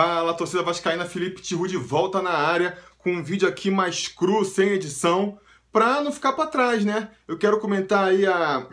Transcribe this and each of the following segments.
Fala, torcida vascaína, Felipe Tiru de volta na área com um vídeo aqui mais cru, sem edição, pra não ficar para trás, né? Eu quero comentar aí a...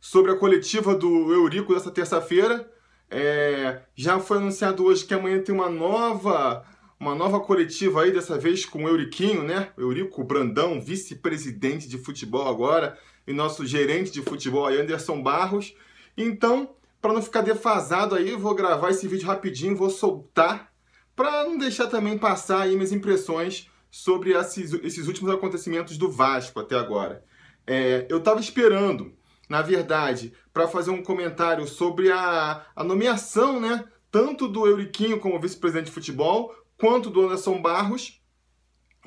sobre a coletiva do Eurico dessa terça-feira. É... Já foi anunciado hoje que amanhã tem uma nova uma nova coletiva aí, dessa vez com o Euriquinho, né? Eurico Brandão, vice-presidente de futebol agora, e nosso gerente de futebol, Anderson Barros. Então, para não ficar defasado aí, vou gravar esse vídeo rapidinho, vou soltar, para não deixar também passar aí minhas impressões sobre esses, esses últimos acontecimentos do Vasco até agora. É, eu estava esperando, na verdade, para fazer um comentário sobre a, a nomeação, né? Tanto do Euriquinho como vice-presidente de futebol, quanto do Anderson Barros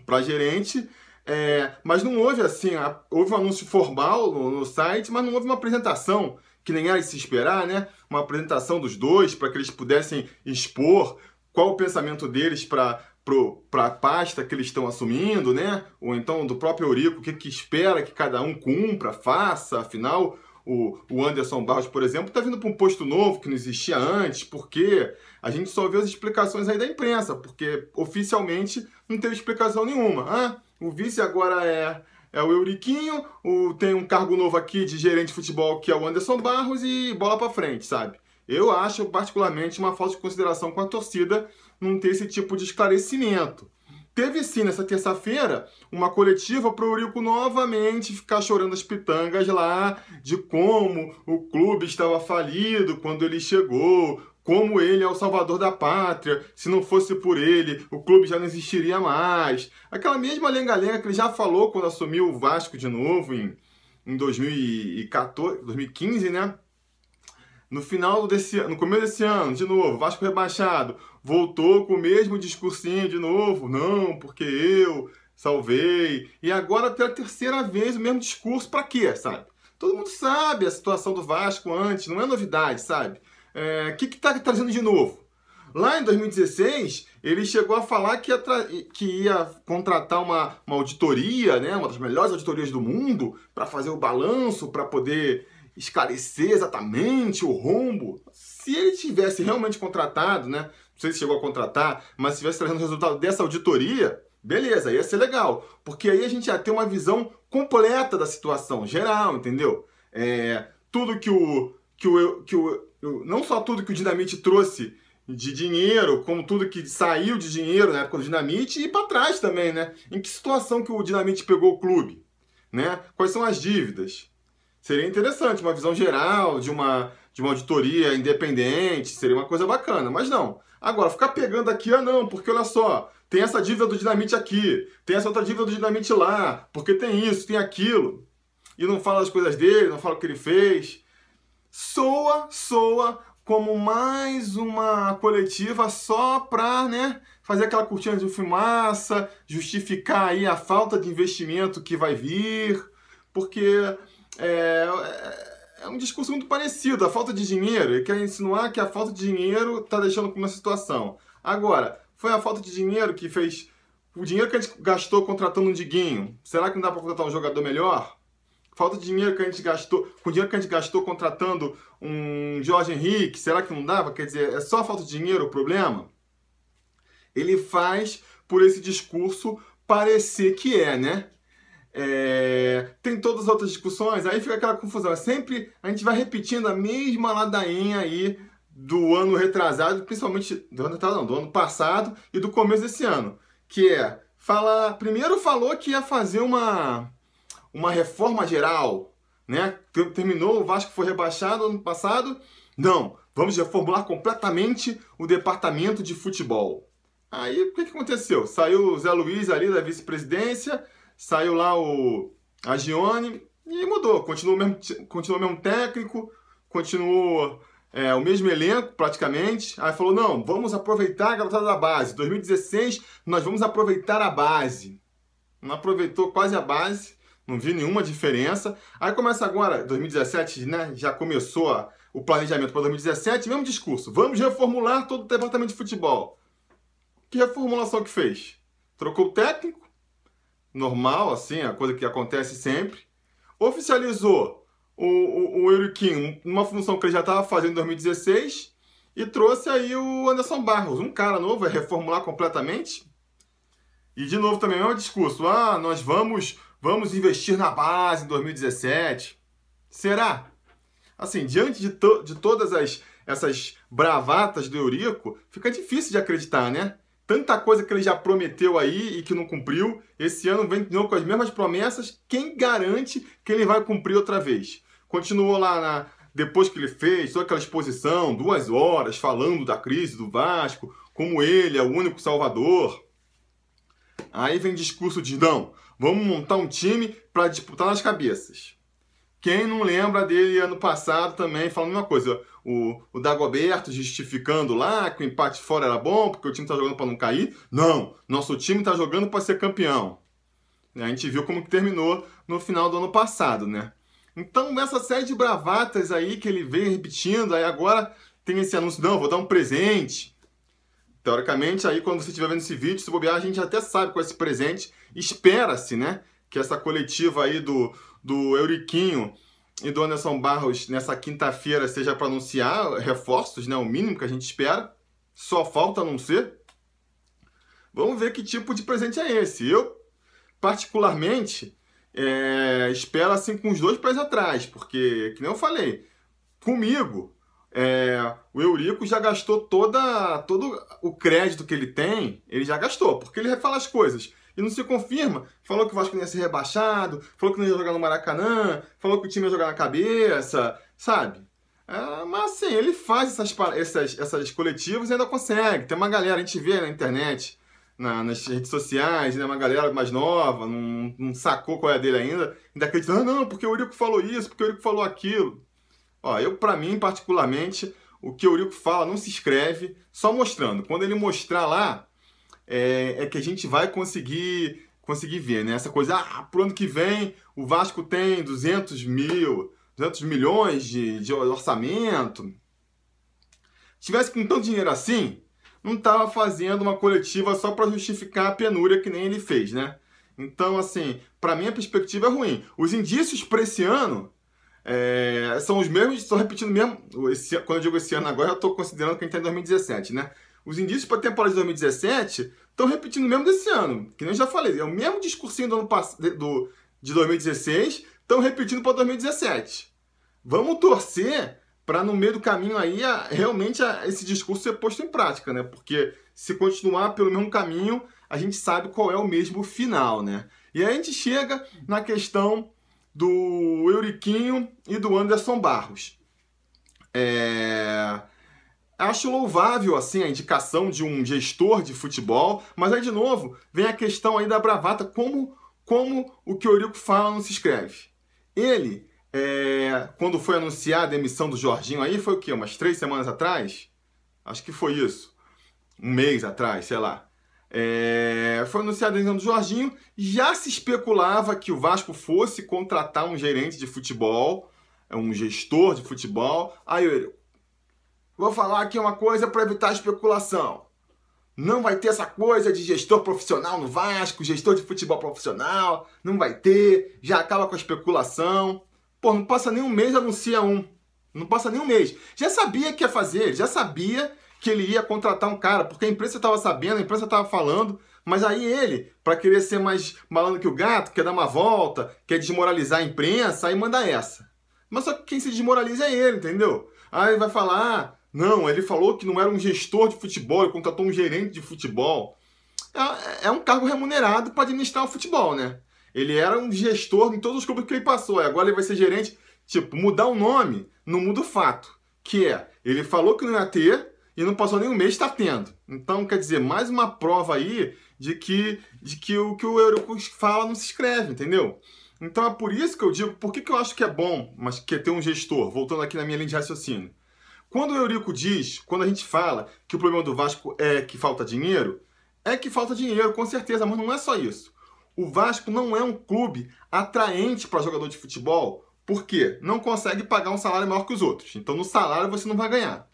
para gerente, é, mas não houve assim, houve um anúncio formal no, no, site, mas não houve uma apresentação que nem era de se esperar, né? Uma apresentação dos dois para que eles pudessem expor qual o pensamento deles para para a pasta que eles estão assumindo, né? Ou então do próprio Eurico, o que, que espera que cada um cumpra, faça, afinal, o, o Anderson Barros, por exemplo, está vindo para um posto novo que não existia antes, porque a gente só vê as explicações aí da imprensa, porque oficialmente não teve explicação nenhuma. Ah, o vice agora é é o Euriquinho, o, tem um cargo novo aqui de gerente de futebol que é o Anderson Barros e bola para frente, sabe? Eu acho particularmente uma falta de consideração com a torcida não ter esse tipo de esclarecimento. Teve sim, nessa terça-feira, uma coletiva para o Eurico novamente ficar chorando as pitangas lá de como o clube estava falido quando ele chegou, como ele é o salvador da pátria, se não fosse por ele, o clube já não existiria mais. Aquela mesma lenga-lenga que ele já falou quando assumiu o Vasco de novo em, em 2014, 2015, né? No final desse ano, no começo desse ano, de novo, Vasco rebaixado, voltou com o mesmo discursinho de novo, não, porque eu salvei. E agora pela terceira vez o mesmo discurso para quê, sabe? Todo mundo sabe a situação do Vasco antes, não é novidade, sabe? O é, que está trazendo de novo? Lá em 2016, ele chegou a falar que ia, que ia contratar uma, uma auditoria, né, uma das melhores auditorias do mundo, para fazer o balanço, para poder esclarecer exatamente o rombo. Se ele tivesse realmente contratado, né, não sei se chegou a contratar, mas se tivesse trazendo o resultado dessa auditoria, beleza, ia ser legal, porque aí a gente ia ter uma visão completa da situação geral, entendeu? É, tudo que o que o, que o não só tudo que o Dinamite trouxe de dinheiro, como tudo que saiu de dinheiro na época do Dinamite e para trás também, né? Em que situação que o Dinamite pegou o clube, né? Quais são as dívidas? Seria interessante uma visão geral de uma de uma auditoria independente, seria uma coisa bacana, mas não. Agora, ficar pegando aqui, ah não, porque olha só, tem essa dívida do Dinamite aqui, tem essa outra dívida do Dinamite lá, porque tem isso, tem aquilo, e não fala das coisas dele, não fala o que ele fez soa, soa como mais uma coletiva só para né, fazer aquela cortina de fumaça, justificar aí a falta de investimento que vai vir, porque é, é, é um discurso muito parecido, a falta de dinheiro, e quer insinuar que a falta de dinheiro está deixando com uma situação. Agora, foi a falta de dinheiro que fez... O dinheiro que a gente gastou contratando um Diguinho, será que não dá para contratar um jogador melhor? Falta de dinheiro que a gente gastou, com o dinheiro que a gente gastou contratando um Jorge Henrique, será que não dava? Quer dizer, é só falta de dinheiro o problema? Ele faz por esse discurso parecer que é, né? É, tem todas as outras discussões, aí fica aquela confusão. É sempre a gente vai repetindo a mesma ladainha aí do ano retrasado, principalmente do ano retrasado, não, do ano passado e do começo desse ano, que é fala, primeiro falou que ia fazer uma uma reforma geral, né? Terminou, o Vasco foi rebaixado ano passado. Não, vamos reformular completamente o departamento de futebol. Aí o que, aconteceu? Saiu o Zé Luiz ali da vice-presidência, saiu lá o Agione e mudou. Continuou o mesmo, continuou o mesmo técnico, continuou é, o mesmo elenco praticamente. Aí falou: não, vamos aproveitar a garotada da base. 2016 nós vamos aproveitar a base. Não aproveitou quase a base não vi nenhuma diferença. Aí começa agora, 2017, né? Já começou a, o planejamento para 2017, mesmo discurso. Vamos reformular todo o departamento de futebol. Que reformulação que fez? Trocou o técnico, normal, assim, a coisa que acontece sempre. Oficializou o, o, o Euriquim, uma função que ele já estava fazendo em 2016, e trouxe aí o Anderson Barros, um cara novo, vai é reformular completamente. E de novo também é um discurso. Ah, nós vamos Vamos investir na base em 2017? Será? Assim, diante de, to de todas as, essas bravatas do Eurico, fica difícil de acreditar, né? Tanta coisa que ele já prometeu aí e que não cumpriu. Esse ano vem de novo com as mesmas promessas. Quem garante que ele vai cumprir outra vez? Continuou lá na, depois que ele fez toda aquela exposição, duas horas, falando da crise do Vasco, como ele é o único salvador. Aí vem discurso de não, Vamos montar um time para disputar nas cabeças. Quem não lembra dele ano passado também falando uma coisa, o, o Dagoberto justificando lá que o empate fora era bom porque o time está jogando para não cair. Não, nosso time está jogando para ser campeão. A gente viu como que terminou no final do ano passado, né? Então, essa série de bravatas aí que ele veio repetindo, aí agora tem esse anúncio, não, vou dar um presente. Teoricamente, aí quando você estiver vendo esse vídeo, se bobear, a gente até sabe com é esse presente. Espera-se, né? Que essa coletiva aí do, do Euriquinho e do Anderson Barros nessa quinta-feira seja para anunciar reforços, né? O mínimo que a gente espera. Só falta anunciar. Vamos ver que tipo de presente é esse. Eu, particularmente, é, espero assim com os dois pés atrás, porque, que nem eu falei, comigo é, o Eurico já gastou toda, todo o crédito que ele tem, ele já gastou, porque ele refala as coisas. E não se confirma. Falou que o Vasco ia ser rebaixado, falou que não ia jogar no Maracanã, falou que o time ia jogar na cabeça, sabe? É, mas assim, ele faz essas, essas, essas coletivas e ainda consegue. Tem uma galera, a gente vê na internet, na, nas redes sociais, né, uma galera mais nova, não, não, sacou qual é a dele ainda, ainda acreditando, ah, não, porque o Eurico falou isso, porque o Eurico falou aquilo. Ó, eu, para mim, particularmente, o que o Eurico fala não se escreve, só mostrando. Quando ele mostrar lá, é, é que a gente vai conseguir conseguir ver, né? Essa coisa, ah, pro ano que vem o Vasco tem 200 mil, 200 milhões de, de orçamento. Se tivesse com tanto dinheiro assim, não estava fazendo uma coletiva só para justificar a penúria que nem ele fez, né? Então, assim, para mim a perspectiva é ruim. Os indícios para esse ano é, são os mesmos, estou repetindo mesmo. Esse, quando eu digo esse ano agora, eu estou considerando que a gente está em 2017, né? Os indícios para a temporada de 2017 estão repetindo mesmo desse ano. Que nem eu já falei, é o mesmo discursinho do ano do, de 2016, estão repetindo para 2017. Vamos torcer para no meio do caminho aí a, realmente a, esse discurso ser posto em prática, né? Porque se continuar pelo mesmo caminho, a gente sabe qual é o mesmo final, né? E aí a gente chega na questão do Euriquinho e do Anderson Barros. É... Acho louvável assim a indicação de um gestor de futebol, mas aí de novo vem a questão aí da bravata, como, como o que o Eurico fala não se escreve. Ele, é... quando foi anunciada a demissão do Jorginho aí, foi o quê? Umas três semanas atrás? Acho que foi isso. Um mês atrás, sei lá. É, foi anunciado a do Jorginho. Já se especulava que o Vasco fosse contratar um gerente de futebol, é, um gestor de futebol. Aí eu vou falar aqui uma coisa para evitar a especulação. Não vai ter essa coisa de gestor profissional no Vasco, gestor de futebol profissional, não vai ter, já acaba com a especulação. Pô, não passa nem um mês anuncia um. Não passa nem um mês. Já sabia que ia fazer, já sabia que ele ia contratar um cara, porque a imprensa estava sabendo, a imprensa estava falando, mas aí ele, para querer ser mais malandro que o gato, quer dar uma volta, quer desmoralizar a imprensa, aí manda essa. Mas só que quem se desmoraliza é ele, entendeu? Aí vai falar, ah, não, ele falou que não era um gestor de futebol, ele contratou um gerente de futebol. É, é um cargo remunerado para administrar o futebol, né? Ele era um gestor em todos os clubes que ele passou, agora ele vai ser gerente. Tipo, mudar o nome não muda o fato, que é, ele falou que não ia ter, e não passou nem um mês está tendo. Então, quer dizer, mais uma prova aí de que, de que o que o Eurocus fala não se escreve, entendeu? Então é por isso que eu digo, por que, que eu acho que é bom, mas que é ter um gestor, voltando aqui na minha linha de raciocínio. Quando o Eurico diz, quando a gente fala que o problema do Vasco é que falta dinheiro, é que falta dinheiro, com certeza, mas não é só isso. O Vasco não é um clube atraente para jogador de futebol, porque não consegue pagar um salário maior que os outros. Então no salário você não vai ganhar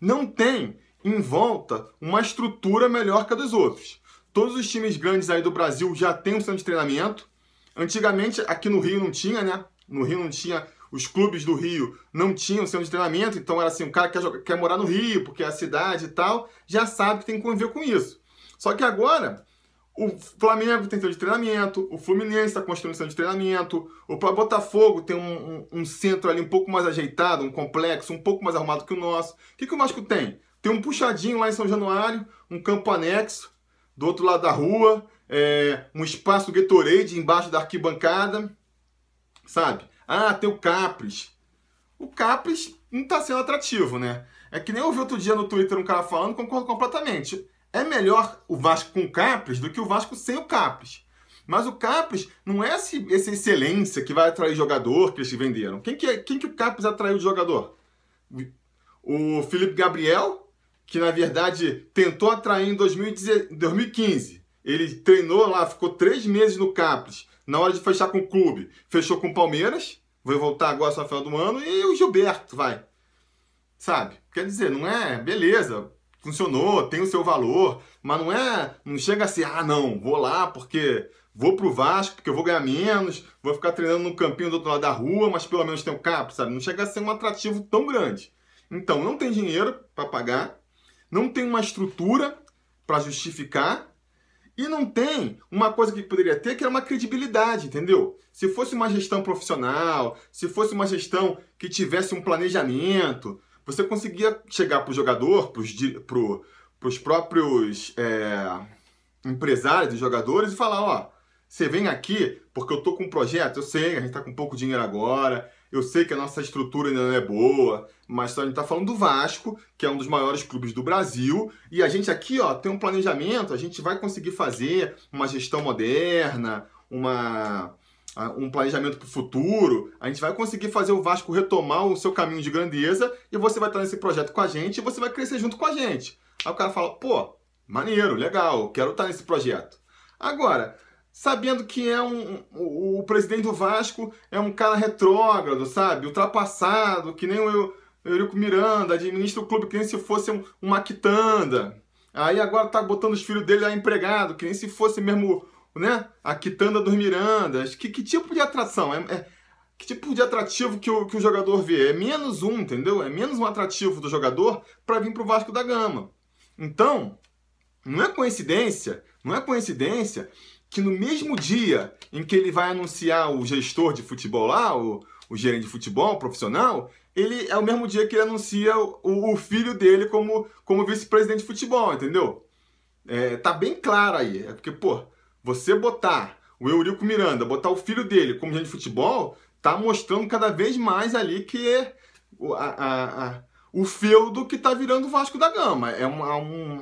não tem em volta uma estrutura melhor que a dos outros. Todos os times grandes aí do Brasil já têm um centro de treinamento. Antigamente, aqui no Rio não tinha, né? No Rio não tinha os clubes do Rio não tinham centro de treinamento, então era assim, o cara quer, jogar, quer morar no Rio, porque é a cidade e tal, já sabe que tem que conviver com isso. Só que agora, o Flamengo é tem centro de treinamento, o Fluminense está construindo centro de treinamento, o próprio Botafogo tem um, um, um, centro ali um pouco mais ajeitado, um complexo, um pouco mais arrumado que o nosso. O que, que o Vasco tem? Tem um puxadinho lá em São Januário, um campo anexo, do outro lado da rua, é, um espaço Gatorade embaixo da arquibancada, sabe? Ah, tem o Capris. O Capris não está sendo atrativo, né? É que nem eu vi outro dia no Twitter um cara falando, concordo completamente é melhor o Vasco com o Capres do que o Vasco sem o Capres. Mas o Capres não é esse, essa excelência que vai atrair jogador que eles venderam. Quem que, é, quem que o Capres atraiu de jogador? O Felipe Gabriel, que na verdade tentou atrair em 2015. Ele treinou lá, ficou três meses no Capres. Na hora de fechar com o clube, fechou com o Palmeiras. Vai voltar agora só no final do ano. E o Gilberto, vai. Sabe? Quer dizer, não é beleza funcionou, tem o seu valor, mas não é, não chega a ser, ah, não, vou lá porque vou pro Vasco, porque eu vou ganhar menos, vou ficar treinando no campinho do outro lado da rua, mas pelo menos tem um cap, sabe? Não chega a ser um atrativo tão grande. Então, não tem dinheiro para pagar, não tem uma estrutura para justificar e não tem uma coisa que poderia ter, que era uma credibilidade, entendeu? Se fosse uma gestão profissional, se fosse uma gestão que tivesse um planejamento, você conseguia chegar para o jogador, para os próprios é, empresários dos jogadores e falar, ó, você vem aqui porque eu tô com um projeto, eu sei, a gente tá com pouco dinheiro agora, eu sei que a nossa estrutura ainda não é boa, mas a gente tá falando do Vasco, que é um dos maiores clubes do Brasil, e a gente aqui, ó, tem um planejamento, a gente vai conseguir fazer uma gestão moderna, uma um planejamento para o futuro, a gente vai conseguir fazer o Vasco retomar o seu caminho de grandeza e você vai estar nesse projeto com a gente e você vai crescer junto com a gente. Aí o cara fala, pô, maneiro, legal, quero estar nesse projeto. Agora, sabendo que é um, o, o presidente do Vasco é um cara retrógrado, sabe? Ultrapassado, que nem o Eurico Miranda, administra o clube que nem se fosse um, uma quitanda. Aí agora tá botando os filhos dele a empregado, que nem se fosse mesmo né? A quitanda dos Mirandas. Que, que tipo de atração? É, é, que tipo de atrativo que o, que o jogador vê? É menos um, entendeu? É menos um atrativo do jogador para vir para o Vasco da Gama. Então, não é coincidência, não é coincidência que no mesmo dia em que ele vai anunciar o gestor de futebol lá, o, o gerente de futebol profissional, ele é o mesmo dia que ele anuncia o, o filho dele como, como vice-presidente de futebol, entendeu? É, tá bem claro aí. É porque, pô, você botar o Eurico Miranda, botar o filho dele como gente de futebol, tá mostrando cada vez mais ali que é o, a, a, a, o feudo que tá virando o Vasco da Gama. É um,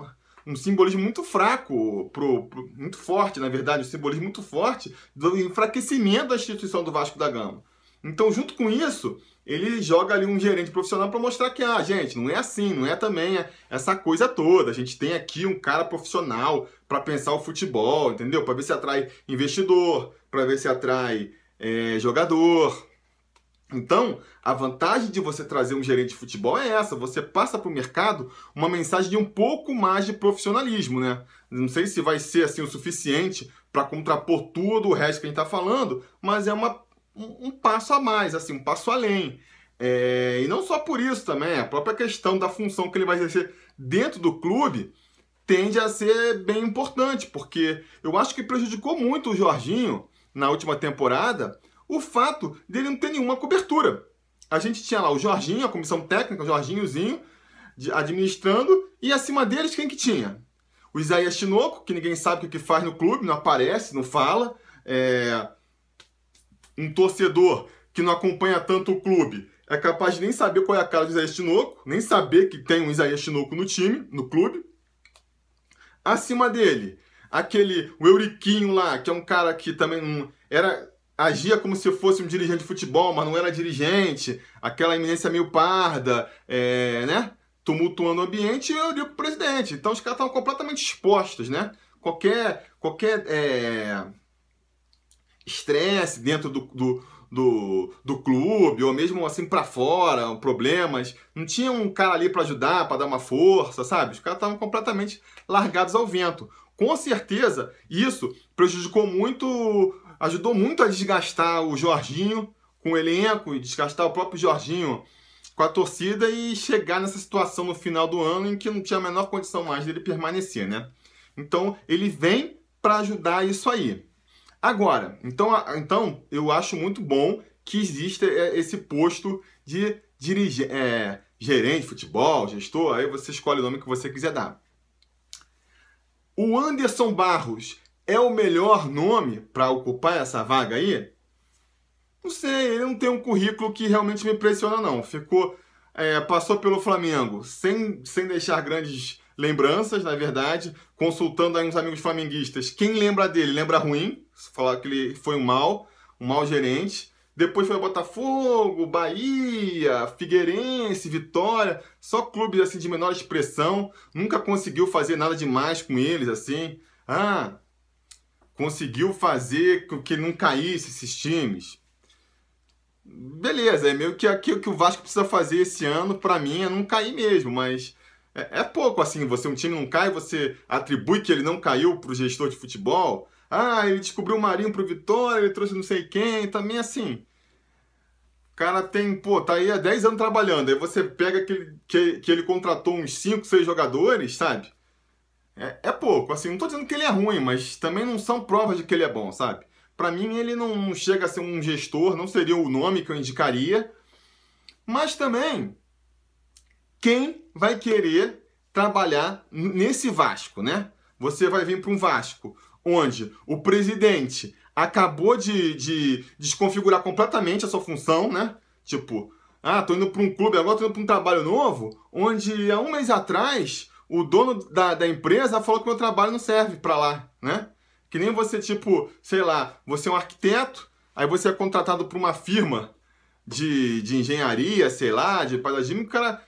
um, um simbolismo muito fraco, pro, pro, muito forte, na verdade, um simbolismo muito forte do enfraquecimento da instituição do Vasco da Gama. Então, junto com isso, ele joga ali um gerente profissional para mostrar que, ah, gente, não é assim, não é também é essa coisa toda. A gente tem aqui um cara profissional para pensar o futebol, entendeu? Para ver se atrai investidor, para ver se atrai é, jogador. Então, a vantagem de você trazer um gerente de futebol é essa: você passa para o mercado uma mensagem de um pouco mais de profissionalismo, né? Não sei se vai ser assim o suficiente para contrapor tudo o resto que a gente está falando, mas é uma um, um passo a mais, assim, um passo além. É, e não só por isso também, a própria questão da função que ele vai exercer dentro do clube tende a ser bem importante, porque eu acho que prejudicou muito o Jorginho na última temporada o fato dele não ter nenhuma cobertura. A gente tinha lá o Jorginho, a comissão técnica, o Jorginhozinho, administrando, e acima deles quem que tinha? O Isaías Chinoco, que ninguém sabe o que faz no clube, não aparece, não fala. É, um torcedor que não acompanha tanto o clube é capaz de nem saber qual é a cara do Isaías Tinoco, nem saber que tem um Isaías Tinoco no time, no clube. Acima dele, aquele o Euriquinho lá, que é um cara que também um, era agia como se fosse um dirigente de futebol, mas não era dirigente, aquela eminência meio parda, é, né? Tumultuando o ambiente, e o Eurico presidente. Então os caras estavam completamente expostos, né? Qualquer, qualquer é estresse dentro do, do, do, do, clube, ou mesmo assim para fora, problemas. Não tinha um cara ali para ajudar, para dar uma força, sabe? Os caras estavam completamente largados ao vento. Com certeza, isso prejudicou muito, ajudou muito a desgastar o Jorginho com o elenco e desgastar o próprio Jorginho com a torcida e chegar nessa situação no final do ano em que não tinha a menor condição mais dele permanecer, né? Então ele vem para ajudar isso aí. Agora, então, então eu acho muito bom que exista é, esse posto de dirigir, é, gerente de futebol, gestor, aí você escolhe o nome que você quiser dar. O Anderson Barros é o melhor nome para ocupar essa vaga aí? Não sei, ele não tem um currículo que realmente me impressiona, não. Ficou, é, passou pelo Flamengo sem, sem deixar grandes lembranças, na verdade, consultando aí uns amigos flamenguistas. Quem lembra dele? Lembra ruim, falar que ele foi um mal, um mau gerente. Depois foi Botafogo, Bahia, Figueirense, Vitória, só clubes assim de menor expressão, nunca conseguiu fazer nada demais com eles assim. Ah, conseguiu fazer com que não caísse esses times. Beleza, é meio que aquilo que o Vasco precisa fazer esse ano, para mim, é não cair mesmo, mas é, é pouco assim, você um time não cai, você atribui que ele não caiu pro gestor de futebol. Ah, ele descobriu o Marinho pro Vitória, ele trouxe não sei quem, também assim. O cara tem, pô, tá aí há 10 anos trabalhando, aí você pega que ele, que, que ele contratou uns 5, 6 jogadores, sabe? É, é, pouco, assim, não tô dizendo que ele é ruim, mas também não são provas de que ele é bom, sabe? Para mim ele não chega a ser um gestor, não seria o nome que eu indicaria, mas também quem vai querer trabalhar nesse Vasco, né? Você vai vir para um Vasco onde o presidente acabou de, de, desconfigurar completamente a sua função, né? Tipo, ah, tô indo para um clube, agora tô indo para um trabalho novo, onde há um mês atrás o dono da, da empresa falou que meu trabalho não serve para lá, né? Que nem você, tipo, sei lá, você é um arquiteto, aí você é contratado por uma firma de, de engenharia, sei lá, de paisagem, o cara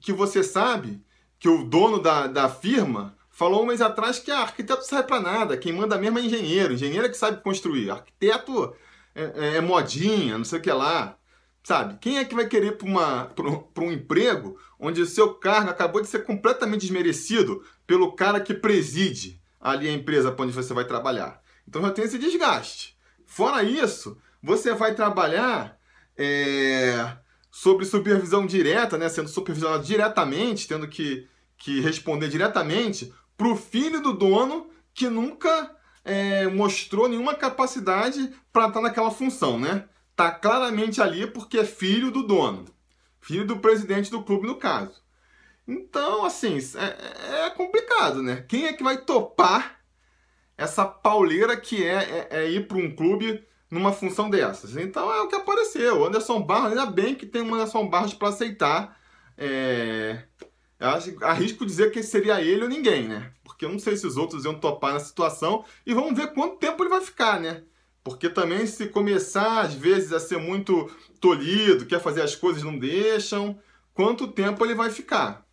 que você sabe que o dono da, da firma falou um mês atrás que ah, arquiteto não serve para nada, quem manda mesmo é engenheiro, engenheiro é que sabe construir, arquiteto é, é, é modinha, não sei o que lá. Sabe? Quem é que vai querer para um emprego onde o seu cargo acabou de ser completamente desmerecido pelo cara que preside ali a empresa onde você vai trabalhar? Então já tem esse desgaste. Fora isso, você vai trabalhar é, sobre supervisão direta, né, sendo supervisionado diretamente, tendo que, que responder diretamente para o filho do dono que nunca é, mostrou nenhuma capacidade para estar tá naquela função, né? Tá claramente ali porque é filho do dono, filho do presidente do clube no caso. Então, assim, é, é complicado, né? Quem é que vai topar essa pauleira que é, é, é ir para um clube numa função dessas. Então é o que apareceu. Anderson Barros, ainda bem que tem um Anderson Barros para aceitar. É... Arrisco dizer que seria ele ou ninguém, né? Porque eu não sei se os outros iam topar na situação e vamos ver quanto tempo ele vai ficar, né? Porque também se começar, às vezes, a ser muito tolhido, quer fazer as coisas não deixam, quanto tempo ele vai ficar?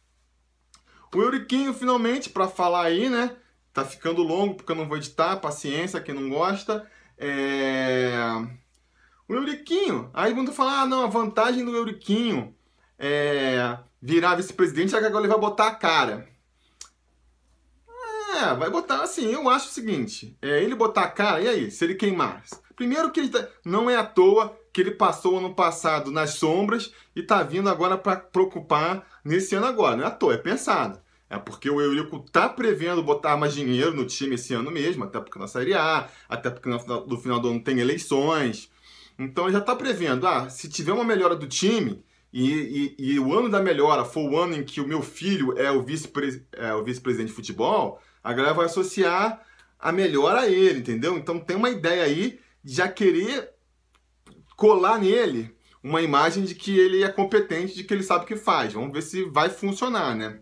O Euriquinho, finalmente, para falar aí, né? Tá ficando longo porque eu não vou editar, paciência, quem não gosta. É... O Euriquinho. Aí mundo fala, ah, não, a vantagem do Euriquinho é virar vice-presidente é que agora ele vai botar a cara. É, vai botar assim, eu acho o seguinte, é, ele botar a cara, e aí, se ele queimar? Primeiro que ele tá, não é à toa que ele passou ano passado nas sombras e tá vindo agora para preocupar nesse ano agora, não é à toa, é pensado. É porque o Eurico tá prevendo botar mais dinheiro no time esse ano mesmo, até porque na Série A, até porque no final, no final do ano tem eleições. Então ele já está prevendo, ah, se tiver uma melhora do time e, e, e, o ano da melhora for o ano em que o meu filho é o é, vice-presidente é vice de futebol, a galera vai associar a melhora a ele, entendeu? Então tem uma ideia aí de já querer colar nele uma imagem de que ele é competente, de que ele sabe o que faz. Vamos ver se vai funcionar, né?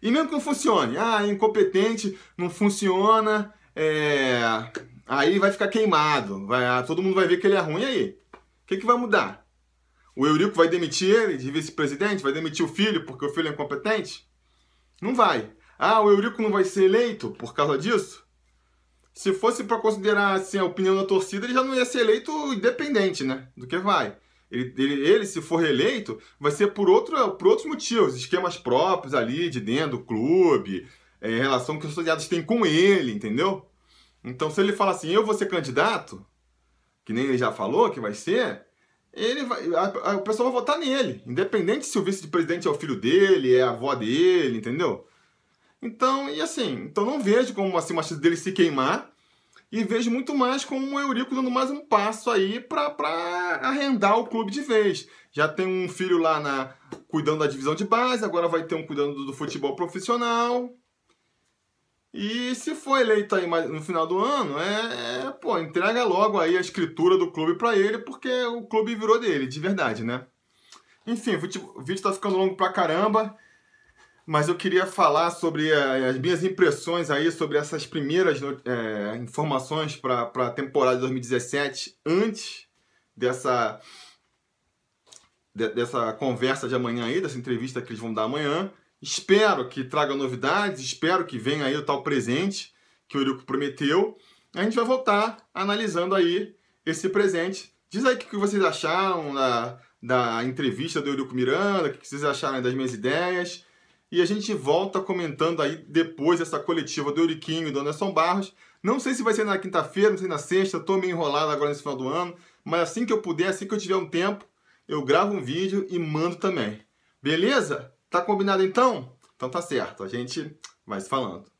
E mesmo que não funcione, ah, incompetente, não funciona, é... aí vai ficar queimado, vai... Ah, todo mundo vai ver que ele é ruim aí. O que, que vai mudar? O Eurico vai demitir ele de vice-presidente? Vai demitir o filho porque o filho é incompetente? Não vai. Ah, o Eurico não vai ser eleito por causa disso? Se fosse para considerar assim, a opinião da torcida, ele já não ia ser eleito independente, né? Do que vai. Ele, ele, ele, se for reeleito, vai ser por, outro, por outros motivos, esquemas próprios ali de dentro do clube, é, relação que os associados têm com ele, entendeu? Então, se ele fala assim, eu vou ser candidato, que nem ele já falou que vai ser, ele vai, a, a, o pessoal vai votar nele, independente se o vice-presidente é o filho dele, é a avó dele, entendeu? Então, e assim, então não vejo como assim, o machismo dele se queimar e vejo muito mais como o Eurico dando mais um passo aí para arrendar o clube de vez. Já tem um filho lá na cuidando da divisão de base, agora vai ter um cuidando do futebol profissional. E se for eleito aí no final do ano, é, é pô, entrega logo aí a escritura do clube para ele, porque o clube virou dele, de verdade, né? Enfim, o vídeo está ficando longo pra caramba mas eu queria falar sobre eh, as minhas impressões aí sobre essas primeiras é, informações para a temporada de 2017 antes dessa de, dessa conversa de amanhã aí, dessa entrevista que eles vão dar amanhã. Espero que traga novidades, espero que venha aí o tal presente que o Eurico prometeu. A gente vai voltar analisando aí esse presente. Diz aí o que vocês acharam da, da entrevista do Eurico Miranda, o que vocês acharam das minhas ideias e a gente volta comentando aí depois essa coletiva do Euriquinho e do Anderson Barros. Não sei se vai ser na quinta-feira, não sei na sexta, estou meio enrolado agora nesse final do ano, mas assim que eu puder, assim que eu tiver um tempo, eu gravo um vídeo e mando também. Beleza? Tá combinado então? Então tá certo, a gente vai se falando.